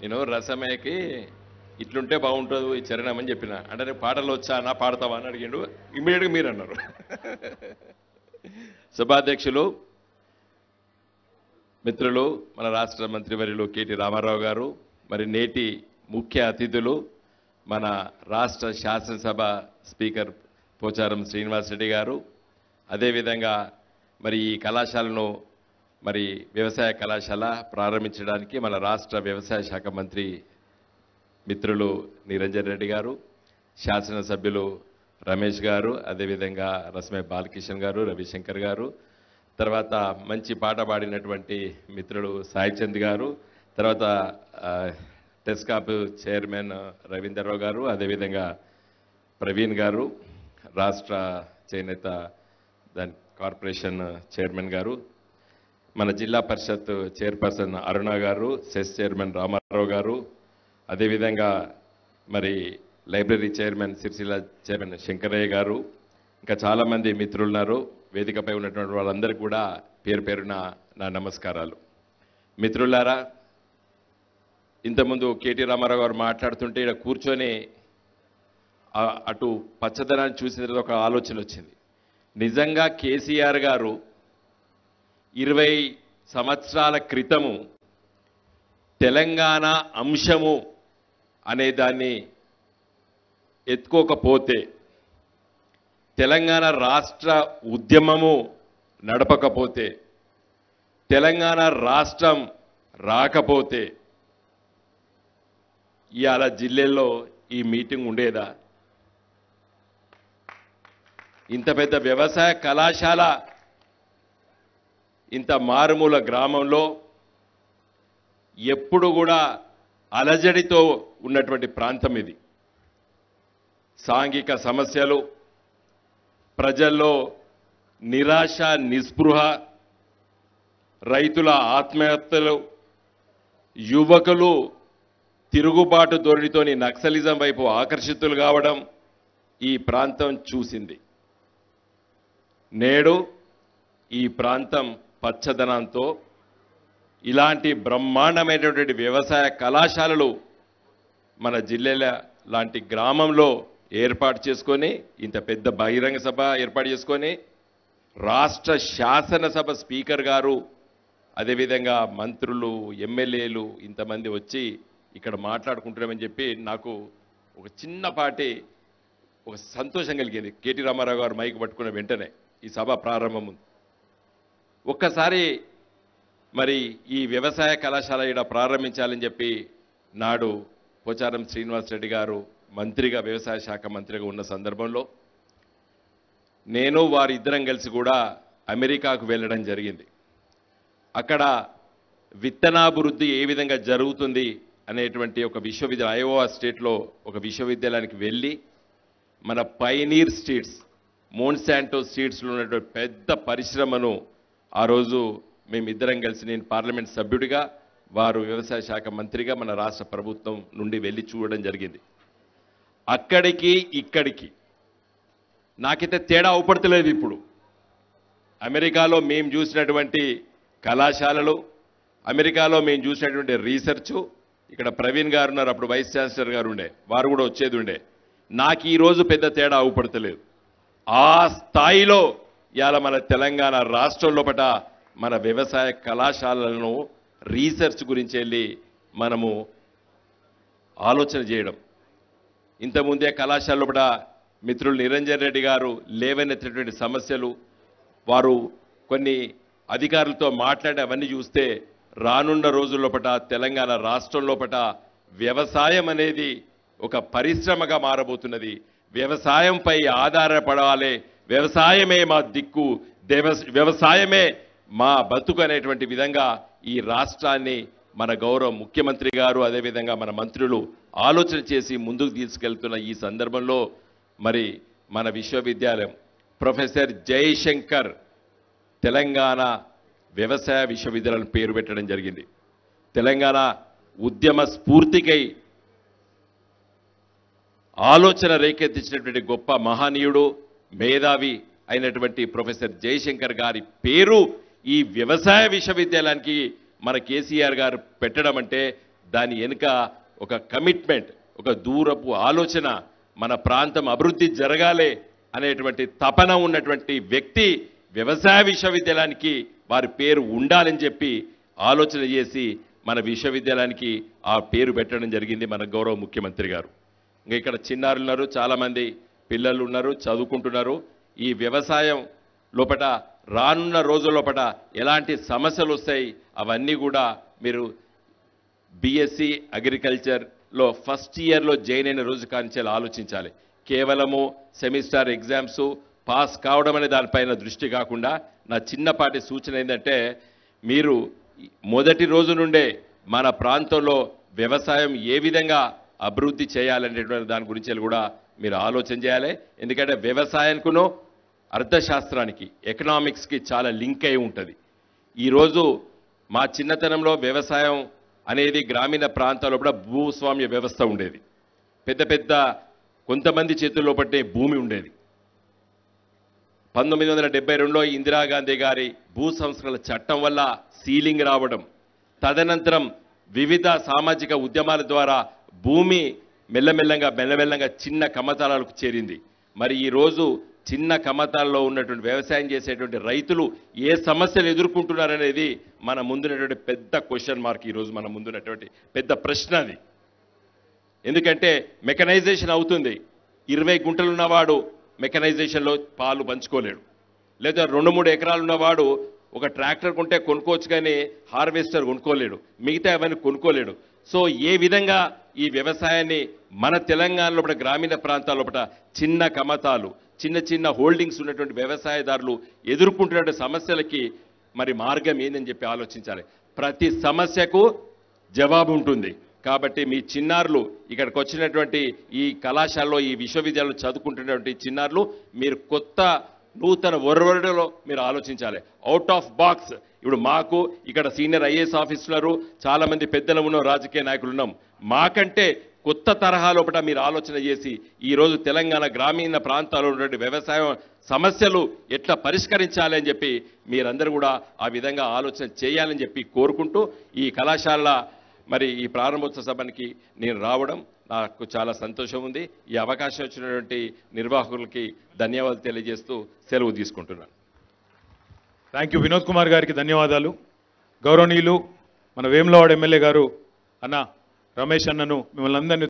నేను రసమయ్యకి ఇట్లుంటే బాగుంటుంది ఈ చరణమని చెప్పిన అంటే నేను పాటలు వచ్చా నా పాడతావా అని అడిగిండు ఇమీడియట్గా మీరు అన్నారు సభాధ్యక్షులు మిత్రులు మన రాష్ట్ర మంత్రివర్యులు కేటీ రామారావు గారు మరి నేటి ముఖ్య అతిథులు మన రాష్ట్ర శాసనసభ స్పీకర్ పోచారం శ్రీనివాసరెడ్డి గారు అదేవిధంగా మరి ఈ కళాశాలను మరి వ్యవసాయ కళాశాల ప్రారంభించడానికి మన రాష్ట్ర వ్యవసాయ శాఖ మంత్రి మిత్రులు నిరంజన్ రెడ్డి గారు శాసనసభ్యులు రమేష్ గారు అదేవిధంగా రసమే బాలకిషన్ గారు రవిశంకర్ గారు తర్వాత మంచి పాట పాడినటువంటి మిత్రులు సాయిచంద్ గారు తర్వాత టెస్కాప్ చైర్మన్ రవీందర్రావు గారు అదేవిధంగా ప్రవీణ్ గారు రాష్ట్ర చేనేత దాని కార్పొరేషన్ చైర్మన్ గారు మన జిల్లా పరిషత్ చైర్పర్సన్ అరుణ గారు సెస్ చైర్మన్ రామారావు గారు అదేవిధంగా మరి library chairman Sircilla chairman Shankaraiah garu ఇంకా చాలామంది మిత్రులు ఉన్నారు వేదికపై ఉన్నటువంటి వాళ్ళందరికీ కూడా పేరు పేరున నా నమస్కారాలు మిత్రులారా ఇంతకుముందు కేటీ రామారావు గారు మాట్లాడుతుంటే ఇక్కడ కూర్చొని అటు పచ్చదనాన్ని చూసిన ఒక ఆలోచన వచ్చింది నిజంగా కేసీఆర్ గారు ఇరవై సంవత్సరాల క్రితము తెలంగాణ అంశము అనే దాన్ని ఎత్తుకోకపోతే తెలంగాణ రాష్ట్ర ఉద్యమము నడపకపోతే తెలంగాణ రాష్ట్రం రాకపోతే ఇవాళ జిల్లెల్లో ఈ మీటింగ్ ఉండేదా ఇంత పెద్ద వ్యవసాయ కళాశాల ఇంత మారుమూల గ్రామంలో ఎప్పుడు కూడా అలజడితో ఉన్నటువంటి ప్రాంతం ఇది సాంఘిక సమస్యలు ప్రజల్లో నిరాశ నిస్పృహ రైతుల ఆత్మహత్యలు యువకులు తిరుగుబాటు ధోరణితోని నక్సలిజం వైపు ఆకర్షితులు కావడం ఈ ప్రాంతం చూసింది నేడు ఈ ప్రాంతం పచ్చదనంతో ఇలాంటి బ్రహ్మాండమైనటువంటి వ్యవసాయ కళాశాలలు మన జిల్లాల లాంటి గ్రామంలో ఏర్పాటు చేసుకొని ఇంత పెద్ద బహిరంగ సభ ఏర్పాటు చేసుకొని రాష్ట్ర శాసనసభ స్పీకర్ గారు అదేవిధంగా మంత్రులు ఎమ్మెల్యేలు ఇంతమంది వచ్చి ఇక్కడ మాట్లాడుకుంటున్నామని చెప్పి నాకు ఒక చిన్నపాటి ఒక సంతోషం కలిగింది కేటీ రామారావు గారు మైకు పట్టుకున్న వెంటనే ఈ సభ ప్రారంభం ఒక్కసారి మరి ఈ వ్యవసాయ కళాశాల ఇక్కడ ప్రారంభించాలని చెప్పి నాడు పోచారం శ్రీనివాస్ రెడ్డి గారు మంత్రిగా వ్యవసాయ శాఖ మంత్రిగా ఉన్న సందర్భంలో నేను వారిద్దరం కలిసి కూడా అమెరికాకు వెళ్ళడం జరిగింది అక్కడ విత్తనాభివృద్ధి ఏ విధంగా జరుగుతుంది అనేటువంటి ఒక విశ్వవిద్యాలయం ఐఓవా స్టేట్లో ఒక విశ్వవిద్యాలయానికి వెళ్ళి మన పైనీర్ స్టేట్స్ మోన్శాంటో సీడ్స్లో ఉన్నటువంటి పెద్ద పరిశ్రమను ఆ రోజు మేమిద్దరం కలిసి నేను పార్లమెంట్ సభ్యుడిగా వారు వ్యవసాయ శాఖ మంత్రిగా మన రాష్ట్ర ప్రభుత్వం నుండి వెళ్ళి చూడడం జరిగింది అక్కడికి ఇక్కడికి నాకైతే తేడా అవుపడతలేదు ఇప్పుడు అమెరికాలో మేము చూసినటువంటి కళాశాలలు అమెరికాలో మేము చూసినటువంటి రీసెర్చు ఇక్కడ ప్రవీణ్ గారు ఉన్నారు అప్పుడు వైస్ ఛాన్సలర్ గారు ఉండే వారు కూడా వచ్చేది ఉండే నాకు ఈరోజు పెద్ద తేడా అవుపడతలేదు ఆ స్థాయిలో ఇవాళ మన తెలంగాణ రాష్ట్రం లోపల మన వ్యవసాయ కళాశాలలను రీసెర్చ్ గురించి వెళ్ళి మనము ఆలోచన చేయడం ఇంతకుముందే కళాశాల లోపల మిత్రులు నిరంజన్ రెడ్డి గారు లేవనెత్తినటువంటి సమస్యలు వారు కొన్ని అధికారులతో మాట్లాడే అవన్నీ చూస్తే రానున్న పట తెలంగాణ రాష్ట్రం పట వ్యవసాయం అనేది ఒక పరిశ్రమగా మారబోతున్నది వ్యవసాయంపై ఆధారపడాలి వ్యవసాయమే మా దిక్కు వ్యవసాయమే మా బతుకు అనేటువంటి విధంగా ఈ రాష్ట్రాన్ని మన గౌరవ ముఖ్యమంత్రి గారు అదేవిధంగా మన మంత్రులు ఆలోచన చేసి ముందుకు తీసుకెళ్తున్న ఈ సందర్భంలో మరి మన విశ్వవిద్యాలయం ప్రొఫెసర్ జయశంకర్ తెలంగాణ వ్యవసాయ విశ్వవిద్యాలయం పేరు పెట్టడం జరిగింది తెలంగాణ ఉద్యమ స్ఫూర్తికై ఆలోచన రేకెత్తించినటువంటి గొప్ప మహనీయుడు మేధావి అయినటువంటి ప్రొఫెసర్ జయశంకర్ గారి పేరు ఈ వ్యవసాయ విశ్వవిద్యాలయానికి మన కేసీఆర్ గారు పెట్టడం అంటే దాని వెనుక ఒక కమిట్మెంట్ ఒక దూరపు ఆలోచన మన ప్రాంతం అభివృద్ధి జరగాలి అనేటువంటి తపన ఉన్నటువంటి వ్యక్తి వ్యవసాయ విశ్వవిద్యాలయానికి వారి పేరు ఉండాలని చెప్పి ఆలోచన చేసి మన విశ్వవిద్యాలయానికి ఆ పేరు పెట్టడం జరిగింది మన గౌరవ ముఖ్యమంత్రి గారు ఇంకా ఇక్కడ చిన్నారులు ఉన్నారు చాలామంది పిల్లలు ఉన్నారు చదువుకుంటున్నారు ఈ వ్యవసాయం లోపల రానున్న రోజు లోపల ఎలాంటి సమస్యలు వస్తాయి అవన్నీ కూడా మీరు బీఎస్సీ అగ్రికల్చర్లో ఫస్ట్ ఇయర్లో జాయిన్ అయిన రోజు కాంచెలు ఆలోచించాలి కేవలము సెమిస్టర్ ఎగ్జామ్స్ పాస్ కావడం అనే దానిపైన దృష్టి కాకుండా నా చిన్నపాటి సూచన ఏంటంటే మీరు మొదటి రోజు నుండే మన ప్రాంతంలో వ్యవసాయం ఏ విధంగా అభివృద్ధి చేయాలనేటువంటి దాని గురించి కూడా మీరు ఆలోచన చేయాలి ఎందుకంటే వ్యవసాయానికినో అర్థశాస్త్రానికి ఎకనామిక్స్కి చాలా లింక్ అయి ఉంటుంది ఈరోజు మా చిన్నతనంలో వ్యవసాయం అనేది గ్రామీణ ప్రాంతాల్లో కూడా భూస్వామ్య వ్యవస్థ ఉండేది పెద్ద పెద్ద కొంతమంది చేతుల్లో పట్టే భూమి ఉండేది పంతొమ్మిది వందల డెబ్బై రెండులో ఇందిరాగాంధీ గారి భూ సంస్కరణ చట్టం వల్ల సీలింగ్ రావడం తదనంతరం వివిధ సామాజిక ఉద్యమాల ద్వారా భూమి మెల్లమెల్లంగా మెల్లమెల్లంగా చిన్న కమతాలకు చేరింది మరి ఈరోజు చిన్న కమతాల్లో ఉన్నటువంటి వ్యవసాయం చేసేటువంటి రైతులు ఏ సమస్యలు ఎదుర్కొంటున్నారనేది మన ముందున్నటువంటి పెద్ద క్వశ్చన్ మార్క్ ఈరోజు మన ముందున్నటువంటి పెద్ద ప్రశ్న అది ఎందుకంటే మెకనైజేషన్ అవుతుంది ఇరవై గుంటలున్నవాడు మెకనైజేషన్లో పాలు పంచుకోలేడు లేదా రెండు మూడు ఎకరాలు ఉన్నవాడు ఒక ట్రాక్టర్ కొంటే కొనుక్కోవచ్చు కానీ హార్వెస్టర్ కొనుక్కోలేడు మిగతా అవన్నీ కొనుక్కోలేడు సో ఏ విధంగా ఈ వ్యవసాయాన్ని మన తెలంగాణ లోపల గ్రామీణ ప్రాంతాల లోపల చిన్న కమతాలు చిన్న చిన్న హోల్డింగ్స్ ఉన్నటువంటి వ్యవసాయదారులు ఎదుర్కొంటున్న సమస్యలకి మరి మార్గం ఏందని చెప్పి ఆలోచించాలి ప్రతి సమస్యకు జవాబు ఉంటుంది కాబట్టి మీ చిన్నారులు ఇక్కడికి వచ్చినటువంటి ఈ కళాశాలలో ఈ విశ్వవిద్యాలయంలో చదువుకుంటున్నటువంటి చిన్నారులు మీరు కొత్త నూతన ఒరవడిలో మీరు ఆలోచించాలి అవుట్ ఆఫ్ బాక్స్ ఇప్పుడు మాకు ఇక్కడ సీనియర్ ఐఏఎస్ ఆఫీసర్లు చాలామంది పెద్దలు ఉన్నాం రాజకీయ నాయకులు ఉన్నాం మాకంటే కొత్త తరహా లోపల మీరు ఆలోచన చేసి ఈరోజు తెలంగాణ గ్రామీణ ప్రాంతాల్లో ఉన్నటువంటి వ్యవసాయ సమస్యలు ఎట్లా పరిష్కరించాలి అని చెప్పి మీరందరూ కూడా ఆ విధంగా ఆలోచన చేయాలని చెప్పి కోరుకుంటూ ఈ కళాశాల మరి ఈ ప్రారంభోత్సవ సభకి నేను రావడం నాకు చాలా సంతోషం ఉంది ఈ అవకాశం వచ్చినటువంటి నిర్వాహకులకి ధన్యవాదాలు తెలియజేస్తూ సెలవు తీసుకుంటున్నాను థ్యాంక్ యూ వినోద్ కుమార్ గారికి ధన్యవాదాలు గౌరవనీయులు మన వేములవాడ ఎమ్మెల్యే గారు అన్న రమేష్ అన్నను మిమ్మల్ని అందరినీ